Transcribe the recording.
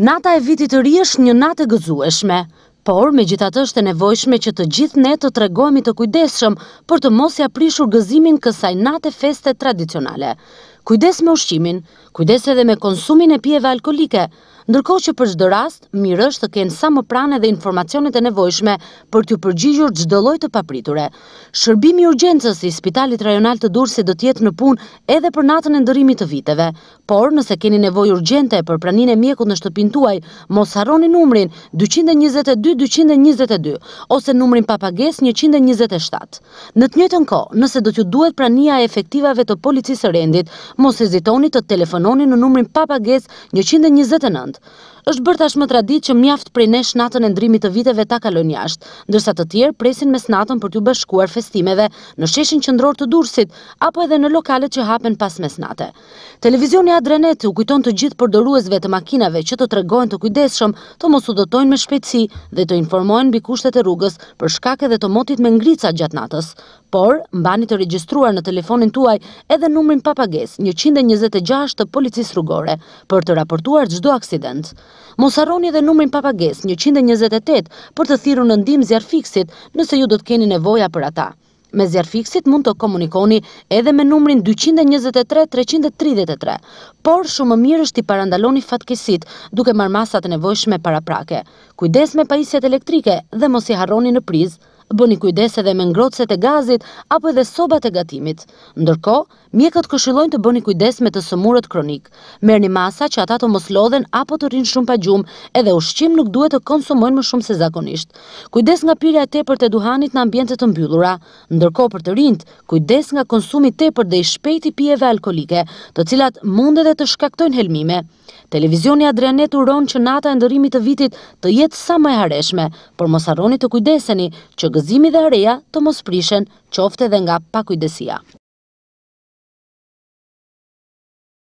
Nata e vitit të ri është një natë e gëzueshme, por me gjithatë është e nevojshme që të gjithë ne të tregojmi të kujdeshëm për të mos ja prishur gëzimin kësaj natë e feste tradicionale kujdes me ushqimin, kujdes edhe me konsumin e pjeve alkoholike, ndërko që për gjithë rast, mirë është të kenë sa më prane dhe informacionit e nevojshme për të përgjigjur gjdoloj të papriture. Shërbimi urgjensës i Spitalit Rajonal të Durse do tjetë në pun edhe për natën e ndërimit të viteve, por nëse keni nevoj urgjente për pranin e mjekut në shtëpintuaj, tuaj, mos haroni numrin 222-222 ose numrin papages 127. Në të njëtën ko, nëse do të duhet prania e efektivave të policisë rendit, mos hezitoni të telefononi në numrin papages 129. është bërta shmë tradit që mjaft prej ne shnatën e ndrimit të viteve ta kalon jashtë, ndërsa të tjerë presin me snatën për t'ju bashkuar festimeve në sheshin qëndror të dursit, apo edhe në lokalet që hapen pas me snate. Televizioni Adrenet u kujton të gjithë përdoruesve të makinave që të tregojnë të kujdeshëm të mos u dotojnë me shpeci dhe të informojnë bi kushtet e rrugës për shkake dhe të motit me ngrica gjatë natës. Por, mbani të regjistruar në telefonin tuaj edhe numrin papages 126 të policis rrugore për të raportuar gjdo aksident. Mosaroni dhe numrin papages 128 për të thiru në ndim zjarë fiksit nëse ju do të keni nevoja për ata. Me zjarë fiksit mund të komunikoni edhe me numrin 223-333, por shumë mirë është i parandaloni fatkesit duke marmasat nevojshme para prake. Kujdes me paisjet elektrike dhe mos i harroni në prizë, bëni kujdes edhe me ngrocet e gazit apo edhe sobat e gatimit. Ndërko, mjekët këshilojnë të bëni kujdes me të sëmurët kronik. Merë një masa që ata të mos lodhen apo të rinë shumë pa gjumë edhe ushqim nuk duhet të konsumojnë më shumë se zakonisht. Kujdes nga pyrja e tepër të duhanit në ambjente të mbyllura. Ndërko për të rinët, kujdes nga konsumi tepër dhe i shpejti pijeve alkolike të cilat mund edhe të shkaktojnë helmime. Televizioni Adrianet uron që nata e ndërimit të vitit të jetë sa më e hareshme, por mos arroni të kujdeseni që gë dozimi dhe areja të mos prishen qofte dhe nga pakujdesia.